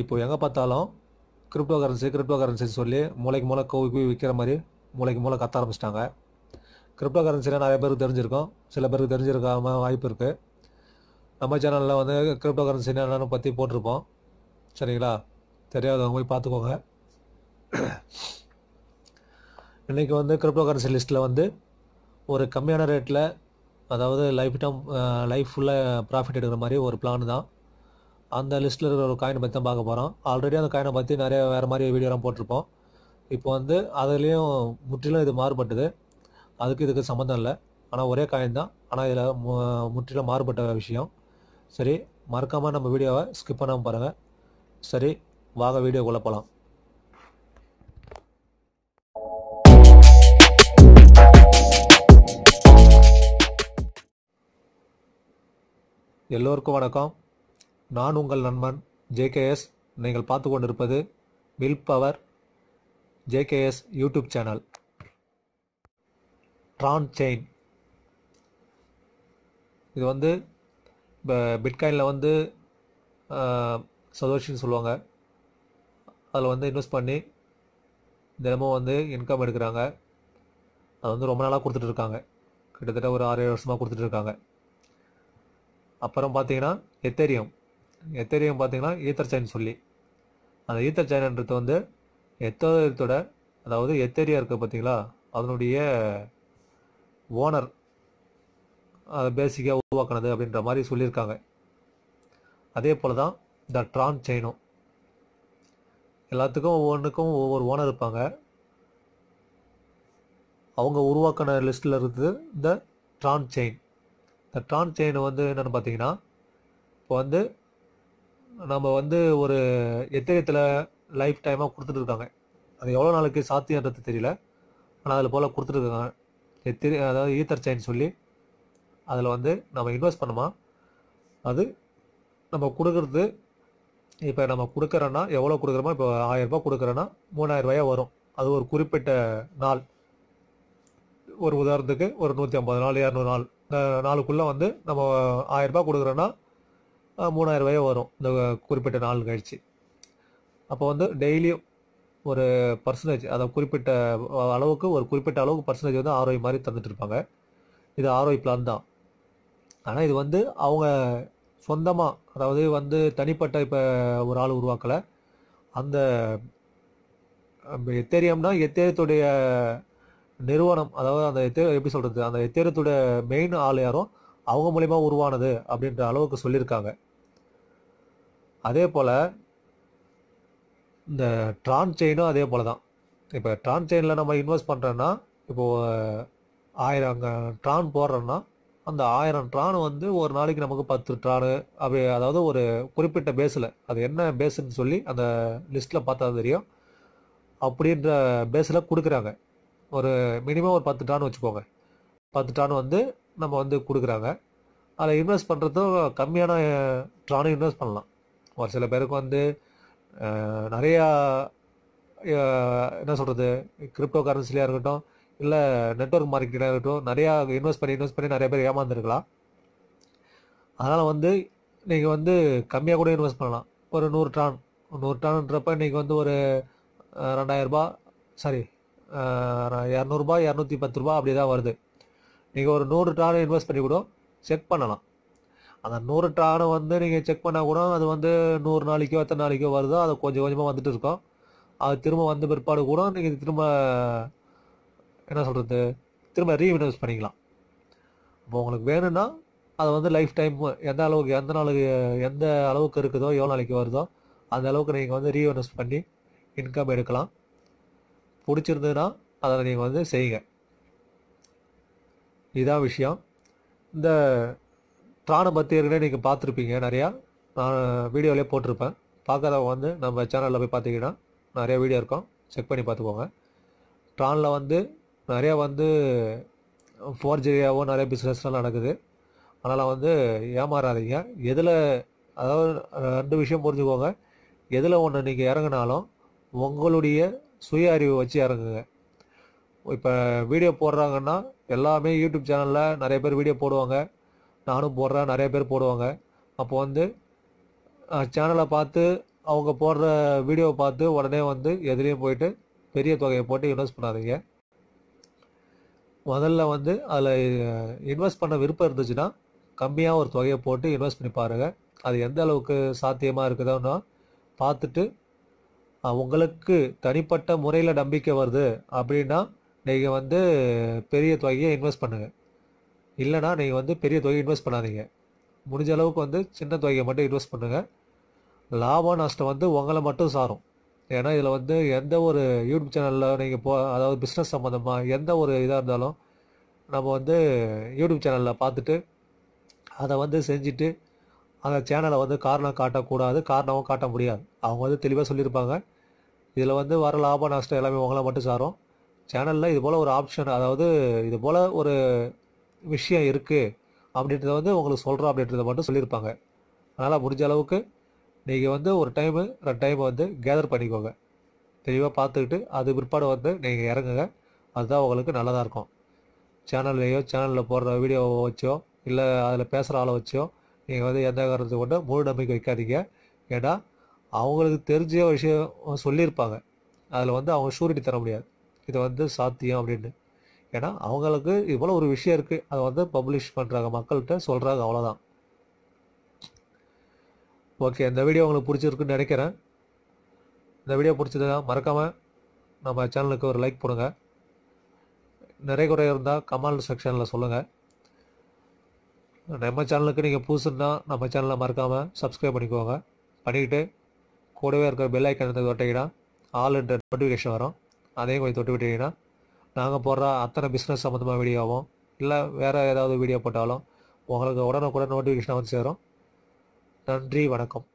இப்போ எங்கே பார்த்தாலும் கிரிப்டோ கரன்சி கிரிப்டோ கரன்சின்னு சொல்லி மூளைக்கு மூளை கோவி போய் விற்கிற மாதிரி மூளைக்கு மூளை கத்த ஆரம்பிச்சிட்டாங்க கிரிப்டோ கரன்சியில் நிறைய பேருக்கு தெரிஞ்சிருக்கும் சில பேருக்கு தெரிஞ்சிருக்காம வாய்ப்பு இருக்குது நம்ம சேனலில் வந்து கிரிப்டோ கரன்சி என்னென்னு பற்றி போட்டிருப்போம் சரிங்களா தெரியாதவங்க போய் பார்த்துக்கோங்க இன்றைக்கி வந்து கிரிப்டோ கரன்சி லிஸ்ட்டில் வந்து ஒரு கம்மியான ரேட்டில் அதாவது லைஃப் டைம் லைஃப் ஃபுல்லாக ப்ராஃபிட் எடுக்கிற மாதிரி ஒரு பிளான் தான் அந்த லிஸ்ட்டில் இருக்கிற ஒரு காயினை பற்றி தான் பார்க்க போகிறோம் ஆல்ரெடி அந்த காயினை பற்றி நிறைய வேறு மாதிரி வீடியோலாம் போட்டிருப்போம் இப்போ வந்து அதுலேயும் முற்றிலும் இது மாறுபட்டது அதுக்கு இதுக்கு சம்மந்தம் இல்லை ஆனால் ஒரே காயின் தான் ஆனால் இதில் மு முற்றிலும் மாறுபட்ட விஷயம் சரி மறக்காமல் நம்ம வீடியோவை ஸ்கிப் பண்ணாமல் பாருங்கள் சரி வாக வீடியோ போகலாம் எல்லோருக்கும் வணக்கம் நான் உங்கள் நண்பன் ஜேகேஎஸ் நீங்கள் பார்த்து கொண்டிருப்பது will power JKS YouTube channel Tron chain இது வந்து இப்போ பிட்காயினில் வந்து சதோஷின்னு சொல்லுவாங்க அதில் வந்து இன்வெஸ்ட் பண்ணி தினமும் வந்து இன்கம் எடுக்கிறாங்க அது வந்து ரொம்ப நாளாக கொடுத்துட்ருக்காங்க கிட்டத்தட்ட ஒரு ஆறு ஏழு வருஷமாக கொடுத்துட்டு இருக்காங்க அப்புறம் பார்த்தீங்கன்னா எத்தேரியம் எத்தேரியம் பார்த்தீங்கன்னா ஈத்தர் செயின் சொல்லி அந்த ஈத்தர் செயின்ன்றது வந்து எத்தோதத்தோட அதாவது எத்தேரியா இருக்குது பார்த்தீங்களா அதனுடைய ஓனர் அதை பேசிக்காக உருவாக்குனது அப்படின்ற மாதிரி சொல்லியிருக்காங்க அதே போல் தான் த ட்ரான் செயினும் எல்லாத்துக்கும் ஒவ்வொன்றுக்கும் ஒவ்வொரு ஓனர் இருப்பாங்க அவங்க உருவாக்கின லிஸ்ட்டில் இருக்குது இந்த ட்ரான் செயின் இந்த ட்ரான் செயின் வந்து என்னென்னு பார்த்தீங்கன்னா இப்போ வந்து நம்ம வந்து ஒரு எத்தகத்தில் லைஃப் டைமாக கொடுத்துட்டு இருக்காங்க அது எவ்வளோ நாளுக்கு சாத்தியன்றது தெரியல ஆனால் அதில் போல் கொடுத்துட்டு இருக்காங்க எத்திரி அதாவது ஈத்தர் செயின் சொல்லி அதில் வந்து நம்ம இன்வெஸ்ட் பண்ணோமா அது நம்ம கொடுக்கறது இப்போ நம்ம கொடுக்குறோன்னா எவ்வளோ கொடுக்குறோமோ இப்போ ஆயிரரூபா கொடுக்குறோன்னா மூணாயிரரூபாயா வரும் அது ஒரு குறிப்பிட்ட நாள் ஒரு உதாரணத்துக்கு ஒரு நூற்றி ஐம்பது நாள் இரநூறு நாள் நாளுக்குள்ளே வந்து நம்ம ஆயிரரூபா கொடுக்குறோன்னா மூணாயிரம் ரூபாயோ வரும் இந்த குறிப்பிட்ட நாள் கழிச்சு அப்போ வந்து டெய்லியும் ஒரு பர்சன்டேஜ் அதை குறிப்பிட்ட அளவுக்கு ஒரு குறிப்பிட்ட அளவுக்கு பர்சன்டேஜ் வந்து ஆர்ஒய் மாதிரி தந்துட்டு இருப்பாங்க இது ஆர்ஓய் பிளான் தான் ஆனால் இது வந்து அவங்க சொந்தமாக அதாவது வந்து தனிப்பட்ட இப்போ ஒரு ஆள் உருவாக்கலை அந்த எத்தேரியம்னா எத்தேரியத்துடைய நிறுவனம் அதாவது அந்த எத்தே எப்படி சொல்கிறது அந்த எத்தேரியத்துடைய மெயின் ஆள் யாரும் அவங்க மூலிமா உருவானது அப்படின்ற அளவுக்கு சொல்லியிருக்காங்க அதே போல் இந்த ட்ரான் செயினும் அதே போல் தான் இப்போ ட்ரான் செயினில் நம்ம இன்வெஸ்ட் பண்ணுறோன்னா இப்போது ஆயிரம் அங்கே ட்ரான் போடுறோன்னா அந்த ஆயிரம் ட்ரான் வந்து ஒரு நாளைக்கு நமக்கு பத்து ட்ரானு அப்படி அதாவது ஒரு குறிப்பிட்ட பேஸில் அது என்ன பேஸுன்னு சொல்லி அந்த லிஸ்ட்டில் பார்த்தா தெரியும் அப்படின்ற பேஸில் கொடுக்குறாங்க ஒரு மினிமம் ஒரு பத்து ட்ரான் வச்சுக்கோங்க பத்து ட்ரான் வந்து நம்ம வந்து கொடுக்குறாங்க அதில் இன்வெஸ்ட் பண்ணுறதும் கம்மியான ட்ரானும் இன்வெஸ்ட் பண்ணலாம் ஒரு சில பேருக்கு வந்து நிறையா என்ன சொல்கிறது கிரிப்டோ கரன்சிலையாக இருக்கட்டும் இல்லை நெட்ஒர்க் மார்க்கெட்டாக இருக்கட்டும் நிறையா இன்வெஸ்ட் பண்ணி இன்வெஸ்ட் பண்ணி நிறைய பேர் ஏமாந்துருக்கலாம் அதனால் வந்து நீங்கள் வந்து கம்மியாக கூட இன்வெஸ்ட் பண்ணலாம் ஒரு நூறு டான் நூறு டான்ன்றப்ப இன்றைக்கி வந்து ஒரு ரெண்டாயிரரூபா சாரி இரநூறுபா இரநூத்தி பத்து ரூபா அப்படி தான் வருது நீங்கள் ஒரு நூறு டான் இன்வெஸ்ட் பண்ணி கூட செக் பண்ணலாம் அந்த நூறு டானை வந்து நீங்கள் செக் பண்ணால் கூட அது வந்து நூறு நாளைக்கோ எத்தனை நாளைக்கோ வருதோ அது கொஞ்சம் கொஞ்சமாக வந்துட்டு இருக்கும் அது திரும்ப வந்த பிற்பாடு கூட நீங்கள் திரும்ப என்ன சொல்கிறது திரும்ப ரீவினஸ் பண்ணிக்கலாம் இப்போ உங்களுக்கு வேணும்னா அது வந்து லைஃப் டைம் எந்த அளவுக்கு எந்த நாளுக்கு எந்த அளவுக்கு இருக்குதோ எவ்வளோ நாளைக்கு வருதோ அந்த அளவுக்கு நீங்கள் வந்து ரீவினஸ் பண்ணி இன்கம் எடுக்கலாம் பிடிச்சிருந்ததுன்னா அதை நீங்கள் வந்து செய்யுங்க இதான் விஷயம் இந்த திராண மத்தி ஏற்கனவே நீங்கள் பார்த்துருப்பீங்க நிறையா நான் வீடியோலேயே போட்டிருப்பேன் பார்க்காதவங்க வந்து நம்ம சேனலில் போய் பார்த்தீங்கன்னா நிறையா வீடியோ இருக்கும் செக் பண்ணி பார்த்துக்கோங்க ட்ரானில் வந்து நிறையா வந்து ஃபோர்ஜரியாவும் நிறைய பிஸ்னஸ்லாம் நடக்குது அதனால் வந்து ஏமாறாதீங்க எதில் அதாவது ரெண்டு விஷயம் புரிஞ்சுக்கோங்க எதில் ஒன்று நீங்கள் இறங்கினாலும் உங்களுடைய சுய அறிவு வச்சு இறங்குங்க இப்போ வீடியோ போடுறாங்கன்னா எல்லாமே யூடியூப் சேனலில் நிறைய பேர் வீடியோ போடுவாங்க நானும் போடுறேன் நிறைய பேர் போடுவாங்க அப்போ வந்து சேனலை பார்த்து அவங்க போடுற வீடியோவை பார்த்து உடனே வந்து எதிரையும் போயிட்டு பெரிய தொகையை போட்டு இன்வெஸ்ட் பண்ணாதீங்க முதல்ல வந்து அதில் இன்வெஸ்ட் பண்ண விருப்பம் இருந்துச்சுன்னா கம்மியாக ஒரு தொகையை போட்டு இன்வெஸ்ட் பண்ணி பாருங்கள் அது எந்த அளவுக்கு சாத்தியமாக இருக்குதோன்னா பார்த்துட்டு உங்களுக்கு தனிப்பட்ட முறையில் நம்பிக்கை வருது அப்படின்னா நீங்கள் வந்து பெரிய தொகையை இன்வெஸ்ட் பண்ணுங்கள் இல்லைனா நீங்கள் வந்து பெரிய தொகையை இன்வெஸ்ட் பண்ணாதீங்க முடிஞ்ச அளவுக்கு வந்து சின்ன தொகையை மட்டும் இன்வெஸ்ட் பண்ணுங்கள் லாப நஷ்டம் வந்து உங்களை மட்டும் சாரும் ஏன்னா இதில் வந்து எந்த ஒரு யூடியூப் சேனலில் நீங்கள் போ அதாவது பிஸ்னஸ் சம்மந்தமாக எந்த ஒரு இதாக இருந்தாலும் நம்ம வந்து யூடியூப் சேனலில் பார்த்துட்டு அதை வந்து செஞ்சுட்டு அந்த சேனலை வந்து காரணம் காட்டக்கூடாது காரணமும் காட்ட முடியாது அவங்க வந்து தெளிவாக சொல்லியிருப்பாங்க இதில் வந்து வர லாபம் நஷ்டம் எல்லாமே உங்களை மட்டும் சாரும் சேனலில் இது போல் ஒரு ஆப்ஷன் அதாவது இது போல் ஒரு விஷயம் இருக்குது அப்படின்றத வந்து உங்களுக்கு சொல்கிறோம் அப்படின்றத மட்டும் சொல்லியிருப்பாங்க அதனால் முடிஞ்ச அளவுக்கு நீங்கள் வந்து ஒரு டைமு ரெண்டு டைமை வந்து கேதர் பண்ணிக்கோங்க தெளிவாக பார்த்துக்கிட்டு அது பிற்பாடு வந்து நீங்கள் இறங்குங்க அதுதான் உங்களுக்கு நல்லதாக இருக்கும் சேனல்லையோ சேனலில் போடுற வீடியோவை வச்சோ இல்லை அதில் பேசுகிற ஆளை வச்சோ நீங்கள் வந்து எந்த காரணத்தை கொண்டு முழு நம்பிக்கை வைக்காதீங்க ஏன்னா அவங்களுக்கு தெரிஞ்ச விஷயம் சொல்லியிருப்பாங்க அதில் வந்து அவங்க ஷூரிட்டி தர முடியாது இது வந்து சாத்தியம் அப்படின்னு ஏன்னா அவங்களுக்கு இவ்வளோ ஒரு விஷயம் இருக்குது அதை வந்து பப்ளிஷ் பண்ணுறாங்க மக்கள்கிட்ட சொல்கிறாங்க அவ்வளோதான் ஓகே இந்த வீடியோ உங்களுக்கு பிடிச்சிருக்குன்னு நினைக்கிறேன் இந்த வீடியோ பிடிச்சதுதான் மறக்காமல் நம்ம சேனலுக்கு ஒரு லைக் பண்ணுங்கள் நிறைய குறை இருந்தால் கமெண்ட் செக்ஷனில் சொல்லுங்கள் நம்ம சேனலுக்கு நீங்கள் புதுசுன்னா நம்ம சேனலை மறக்காமல் சப்ஸ்கிரைப் பண்ணிக்கோங்க பண்ணிக்கிட்டு கூடவே இருக்கிற பெல் ஐக்கன் தொட்டிங்கன்னா ஆல் என்ற நோட்டிஃபிகேஷன் வரும் அதையும் கொஞ்சம் தொட்டு விட்டீங்கன்னா நாங்கள் போடுற அத்தனை பிஸ்னஸ் சம்மந்தமாக வீடியோவும் இல்லை வேறு ஏதாவது வீடியோ போட்டாலும் உங்களுக்கு உடனுக்குடன் நோட்டிஃபிகேஷனாக வந்து சேரும் நன்றி வணக்கம்